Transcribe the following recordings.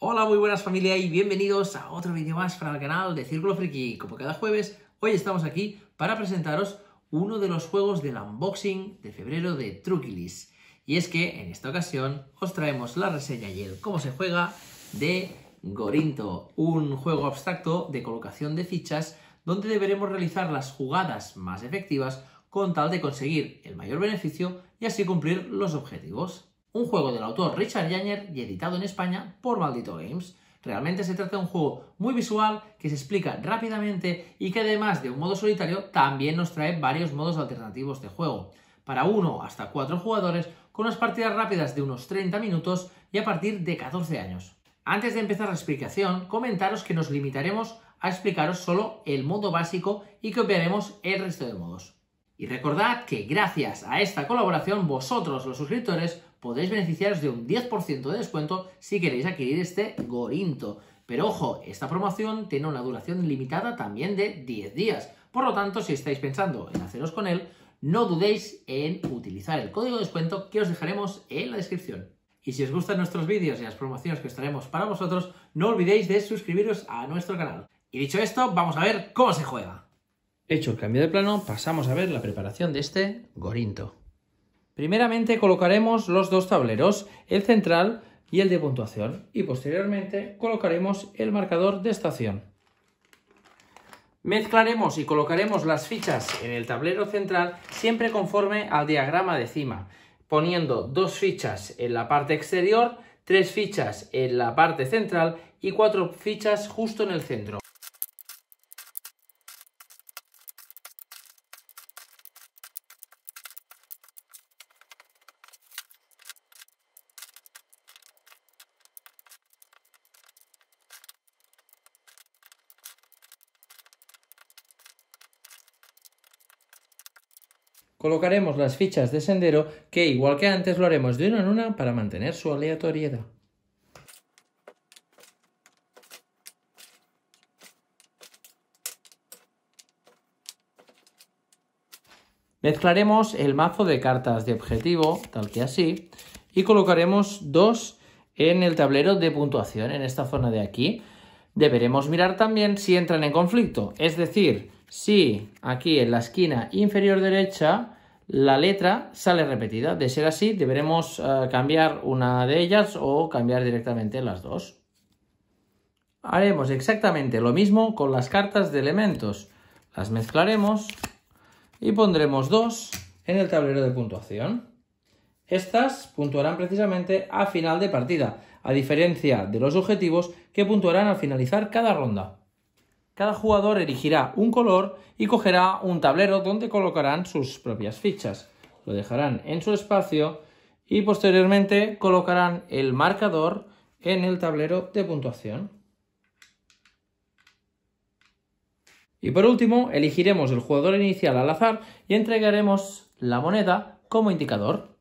Hola, muy buenas familia y bienvenidos a otro vídeo más para el canal de Círculo Friki. Como cada jueves, hoy estamos aquí para presentaros uno de los juegos del unboxing de febrero de Truquilis. Y es que en esta ocasión os traemos la reseña y el cómo se juega de Gorinto, un juego abstracto de colocación de fichas donde deberemos realizar las jugadas más efectivas con tal de conseguir el mayor beneficio y así cumplir los objetivos un juego del autor Richard Janier y editado en España por Maldito Games. Realmente se trata de un juego muy visual que se explica rápidamente y que además de un modo solitario también nos trae varios modos alternativos de juego, para uno hasta cuatro jugadores con unas partidas rápidas de unos 30 minutos y a partir de 14 años. Antes de empezar la explicación, comentaros que nos limitaremos a explicaros solo el modo básico y que obviaremos el resto de modos. Y recordad que gracias a esta colaboración vosotros los suscriptores Podéis beneficiaros de un 10% de descuento si queréis adquirir este Gorinto. Pero ojo, esta promoción tiene una duración limitada también de 10 días. Por lo tanto, si estáis pensando en haceros con él, no dudéis en utilizar el código de descuento que os dejaremos en la descripción. Y si os gustan nuestros vídeos y las promociones que os traemos para vosotros, no olvidéis de suscribiros a nuestro canal. Y dicho esto, vamos a ver cómo se juega. Hecho el cambio de plano, pasamos a ver la preparación de este Gorinto. Primeramente colocaremos los dos tableros, el central y el de puntuación, y posteriormente colocaremos el marcador de estación. Mezclaremos y colocaremos las fichas en el tablero central siempre conforme al diagrama de cima, poniendo dos fichas en la parte exterior, tres fichas en la parte central y cuatro fichas justo en el centro. Colocaremos las fichas de sendero que, igual que antes, lo haremos de una en una para mantener su aleatoriedad. Mezclaremos el mazo de cartas de objetivo, tal que así, y colocaremos dos en el tablero de puntuación, en esta zona de aquí. Deberemos mirar también si entran en conflicto, es decir, si aquí en la esquina inferior derecha la letra sale repetida. De ser así, deberemos eh, cambiar una de ellas o cambiar directamente las dos. Haremos exactamente lo mismo con las cartas de elementos. Las mezclaremos y pondremos dos en el tablero de puntuación. Estas puntuarán precisamente a final de partida, a diferencia de los objetivos que puntuarán al finalizar cada ronda. Cada jugador elegirá un color y cogerá un tablero donde colocarán sus propias fichas. Lo dejarán en su espacio y posteriormente colocarán el marcador en el tablero de puntuación. Y por último, elegiremos el jugador inicial al azar y entregaremos la moneda como indicador.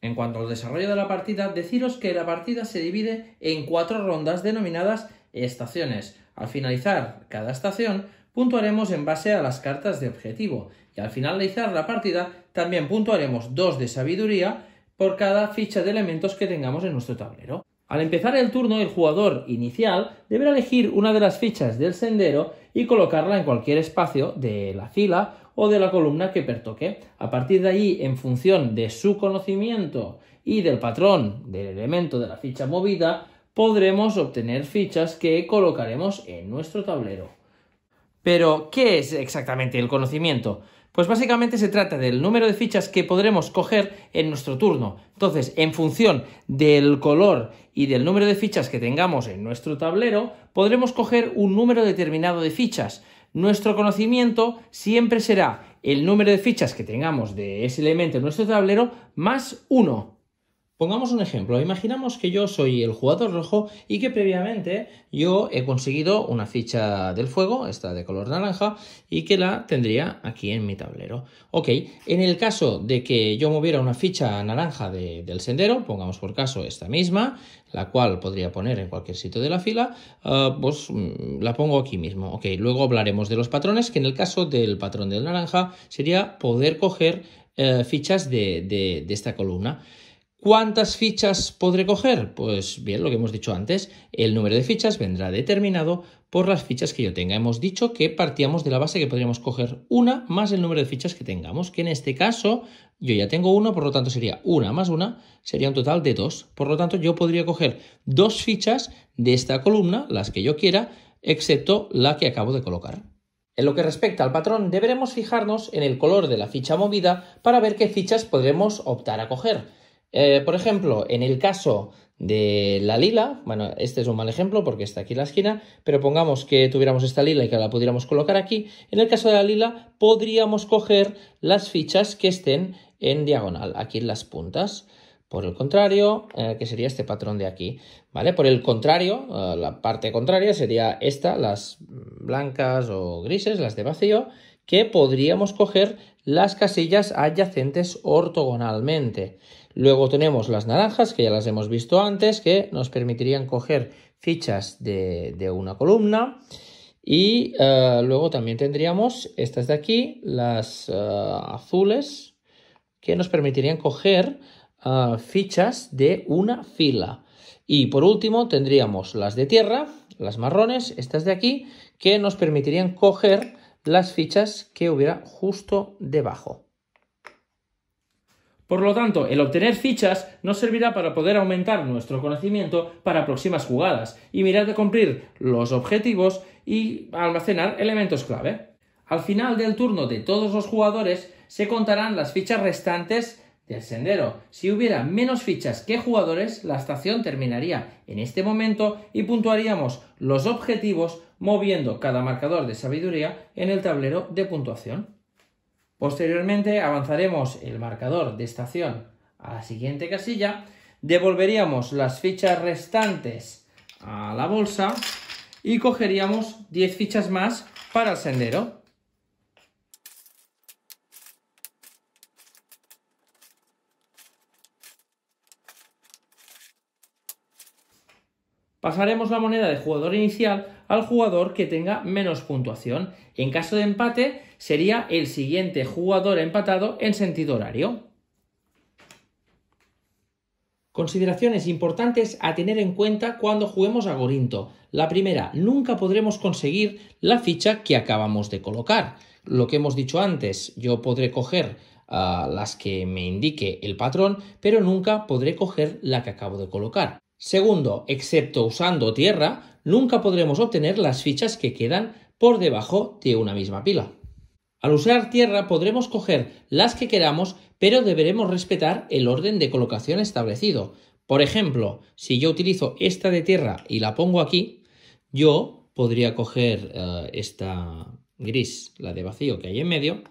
En cuanto al desarrollo de la partida, deciros que la partida se divide en cuatro rondas denominadas estaciones. Al finalizar cada estación, puntuaremos en base a las cartas de objetivo y al finalizar la partida también puntuaremos dos de sabiduría por cada ficha de elementos que tengamos en nuestro tablero. Al empezar el turno, el jugador inicial deberá elegir una de las fichas del sendero y colocarla en cualquier espacio de la fila o de la columna que pertoque. A partir de ahí, en función de su conocimiento y del patrón del elemento de la ficha movida, podremos obtener fichas que colocaremos en nuestro tablero. Pero, ¿qué es exactamente el conocimiento? Pues básicamente se trata del número de fichas que podremos coger en nuestro turno. Entonces, en función del color y del número de fichas que tengamos en nuestro tablero, podremos coger un número determinado de fichas. Nuestro conocimiento siempre será el número de fichas que tengamos de ese elemento en nuestro tablero más uno. Pongamos un ejemplo, imaginamos que yo soy el jugador rojo y que previamente yo he conseguido una ficha del fuego, esta de color naranja, y que la tendría aquí en mi tablero. Ok, en el caso de que yo moviera una ficha naranja del sendero, pongamos por caso esta misma, la cual podría poner en cualquier sitio de la fila, ah, pues mm, la pongo aquí mismo. Ok, luego hablaremos de los patrones, que en el caso del patrón del naranja sería poder coger eh, fichas de, de esta columna. ¿Cuántas fichas podré coger? Pues bien, lo que hemos dicho antes, el número de fichas vendrá determinado por las fichas que yo tenga. Hemos dicho que partíamos de la base que podríamos coger una más el número de fichas que tengamos, que en este caso yo ya tengo una, por lo tanto sería una más una, sería un total de dos. Por lo tanto, yo podría coger dos fichas de esta columna, las que yo quiera, excepto la que acabo de colocar. En lo que respecta al patrón, deberemos fijarnos en el color de la ficha movida para ver qué fichas podremos optar a coger. Eh, por ejemplo, en el caso de la lila, bueno, este es un mal ejemplo porque está aquí en la esquina, pero pongamos que tuviéramos esta lila y que la pudiéramos colocar aquí, en el caso de la lila podríamos coger las fichas que estén en diagonal, aquí en las puntas. Por el contrario, eh, que sería este patrón de aquí, ¿vale? Por el contrario, eh, la parte contraria sería esta, las blancas o grises, las de vacío, que podríamos coger las casillas adyacentes ortogonalmente. Luego tenemos las naranjas, que ya las hemos visto antes, que nos permitirían coger fichas de, una columna. Y eh, luego también tendríamos estas de aquí, las eh, azules, que nos permitirían coger eh, fichas de una fila. Y por último tendríamos las de tierra, las marrones, estas de aquí, que nos permitirían coger las fichas que hubiera justo debajo. Por lo tanto, el obtener fichas nos servirá para poder aumentar nuestro conocimiento para próximas jugadas y mirar de cumplir los objetivos y almacenar elementos clave. Al final del turno de todos los jugadores se contarán las fichas restantes del sendero. Si hubiera menos fichas que jugadores, la estación terminaría en este momento y puntuaríamos los objetivos moviendo cada marcador de sabiduría en el tablero de puntuación. Posteriormente avanzaremos el marcador de estación a la siguiente casilla, devolveríamos las fichas restantes a la bolsa y cogeríamos 10 fichas más para el sendero. Pasaremos la moneda de jugador inicial al jugador que tenga menos puntuación. En caso de empate, sería el siguiente jugador empatado en sentido horario. Consideraciones importantes a tener en cuenta cuando juguemos a Gorinto. La primera, nunca podremos conseguir la ficha que acabamos de colocar. Lo que hemos dicho antes, yo podré coger ah, las que me indique el patrón, pero nunca podré coger la que acabo de colocar. Segundo, excepto usando tierra, nunca podremos obtener las fichas que quedan por debajo de una misma pila. Al usar tierra podremos coger las que queramos, pero deberemos respetar el orden de colocación establecido. Por ejemplo, si yo utilizo esta de tierra y la pongo aquí, yo podría coger eh, esta gris, la de vacío que hay en medio,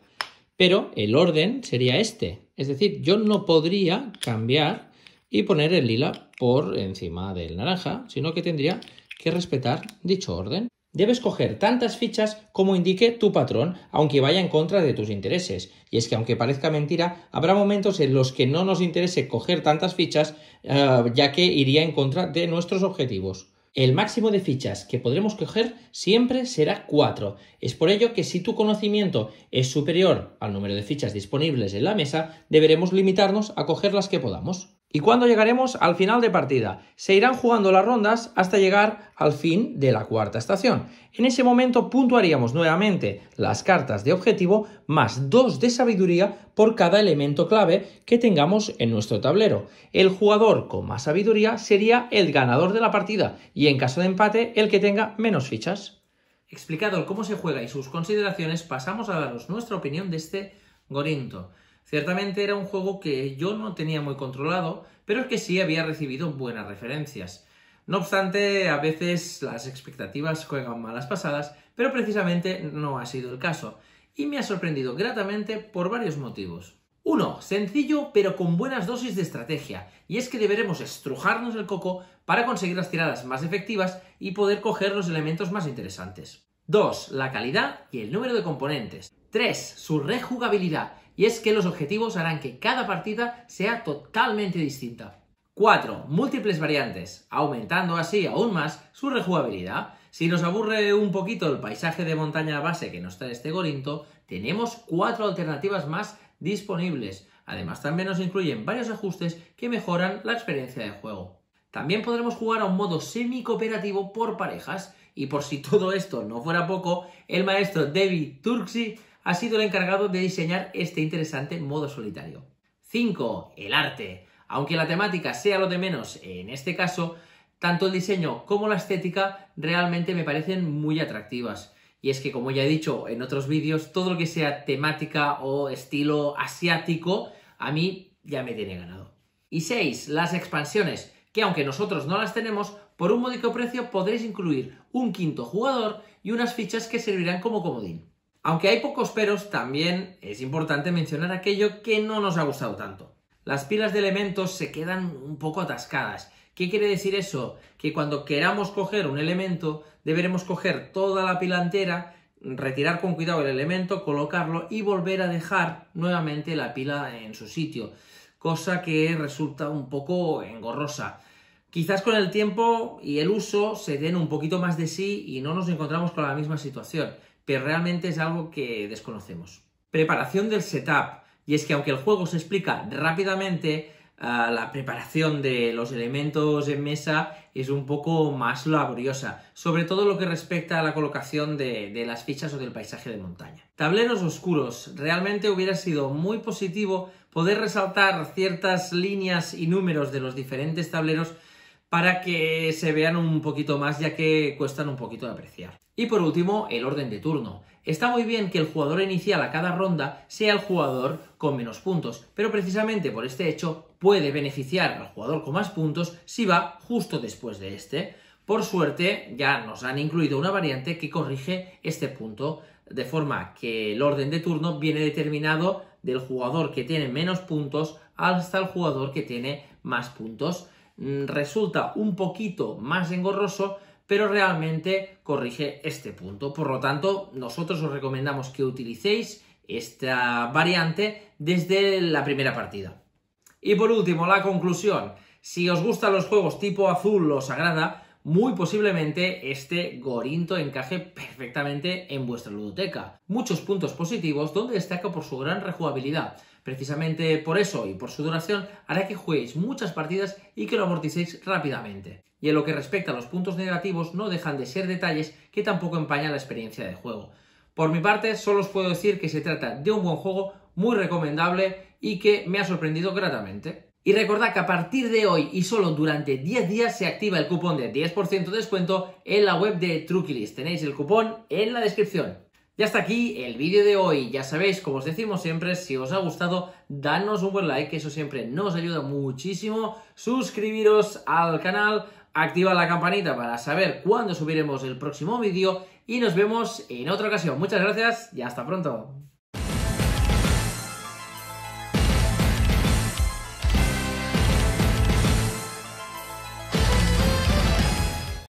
pero el orden sería este. Es decir, yo no podría cambiar y poner el lila por encima del naranja, sino que tendría que respetar dicho orden. Debes coger tantas fichas como indique tu patrón, aunque vaya en contra de tus intereses. Y es que aunque parezca mentira, habrá momentos en los que no nos interese coger tantas fichas, eh, ya que iría en contra de nuestros objetivos. El máximo de fichas que podremos coger siempre será 4. Es por ello que si tu conocimiento es superior al número de fichas disponibles en la mesa, deberemos limitarnos a coger las que podamos. ¿Y cuándo llegaremos al final de partida? Se irán jugando las rondas hasta llegar al fin de la cuarta estación. En ese momento puntuaríamos nuevamente las cartas de objetivo más dos de sabiduría por cada elemento clave que tengamos en nuestro tablero. El jugador con más sabiduría sería el ganador de la partida y en caso de empate el que tenga menos fichas. Explicado cómo se juega y sus consideraciones, pasamos a daros nuestra opinión de este Gorinto. Ciertamente era un juego que yo no tenía muy controlado, pero que sí había recibido buenas referencias. No obstante, a veces las expectativas juegan malas pasadas, pero precisamente no ha sido el caso, y me ha sorprendido gratamente por varios motivos. 1. Sencillo pero con buenas dosis de estrategia, y es que deberemos estrujarnos el coco para conseguir las tiradas más efectivas y poder coger los elementos más interesantes. 2. La calidad y el número de componentes. 3. Su rejugabilidad, y es que los objetivos harán que cada partida sea totalmente distinta. 4. Múltiples variantes, aumentando así aún más su rejugabilidad. Si nos aburre un poquito el paisaje de montaña base que nos trae este Gorinto, tenemos cuatro alternativas más disponibles. Además, también nos incluyen varios ajustes que mejoran la experiencia de juego. También podremos jugar a un modo semi-cooperativo por parejas, y por si todo esto no fuera poco, el maestro David Turksi ha sido el encargado de diseñar este interesante modo solitario. 5. El arte. Aunque la temática sea lo de menos en este caso, tanto el diseño como la estética realmente me parecen muy atractivas. Y es que, como ya he dicho en otros vídeos, todo lo que sea temática o estilo asiático, a mí ya me tiene ganado. Y 6. Las expansiones, que aunque nosotros no las tenemos, por un módico precio podréis incluir un quinto jugador y unas fichas que servirán como comodín. Aunque hay pocos peros, también es importante mencionar aquello que no nos ha gustado tanto. Las pilas de elementos se quedan un poco atascadas. ¿Qué quiere decir eso? Que cuando queramos coger un elemento, deberemos coger toda la pila entera, retirar con cuidado el elemento, colocarlo y volver a dejar nuevamente la pila en su sitio, cosa que resulta un poco engorrosa. Quizás con el tiempo y el uso se den un poquito más de sí y no nos encontramos con la misma situación pero realmente es algo que desconocemos. Preparación del setup. Y es que aunque el juego se explica rápidamente, ah, la preparación de los elementos en mesa es un poco más laboriosa, sobre todo lo que respecta a la colocación de las fichas o del paisaje de montaña. Tableros oscuros. Realmente hubiera sido muy positivo poder resaltar ciertas líneas y números de los diferentes tableros para que se vean un poquito más ya que cuestan un poquito de apreciar. Y por último, el orden de turno. Está muy bien que el jugador inicial a cada ronda sea el jugador con menos puntos, pero precisamente por este hecho puede beneficiar al jugador con más puntos si va justo después de este. Por suerte, ya nos han incluido una variante que corrige este punto, de forma que el orden de turno viene determinado del jugador que tiene menos puntos hasta el jugador que tiene más puntos Mm, resulta un poquito más engorroso, pero realmente corrige este punto. Por lo tanto, nosotros os recomendamos que utilicéis esta variante desde la primera partida. Y por último, la conclusión. Si os gustan los juegos tipo azul, os agrada, muy posiblemente este Gorinto encaje perfectamente en vuestra ludoteca. Muchos puntos positivos donde destaca por su gran rejugabilidad. Precisamente por eso y por su duración hará que juguéis muchas partidas y que lo amorticéis rápidamente. Y en lo que respecta a los puntos negativos no dejan de ser detalles que tampoco empañan la experiencia de juego. Por mi parte, solo os puedo decir que se trata de un buen juego, muy recomendable y que me ha sorprendido gratamente. Y recordad que a partir de hoy y solo durante 10 días se activa el cupón de 10% de descuento en la web de Truquilist. Tenéis el cupón en la descripción. Y hasta aquí el vídeo de hoy. Ya sabéis, como os decimos siempre, si os ha gustado, danos un buen like, que eso siempre nos ayuda muchísimo. Suscribiros al canal, activa la campanita para saber cuándo subiremos el próximo vídeo y nos vemos en otra ocasión. Muchas gracias y hasta pronto.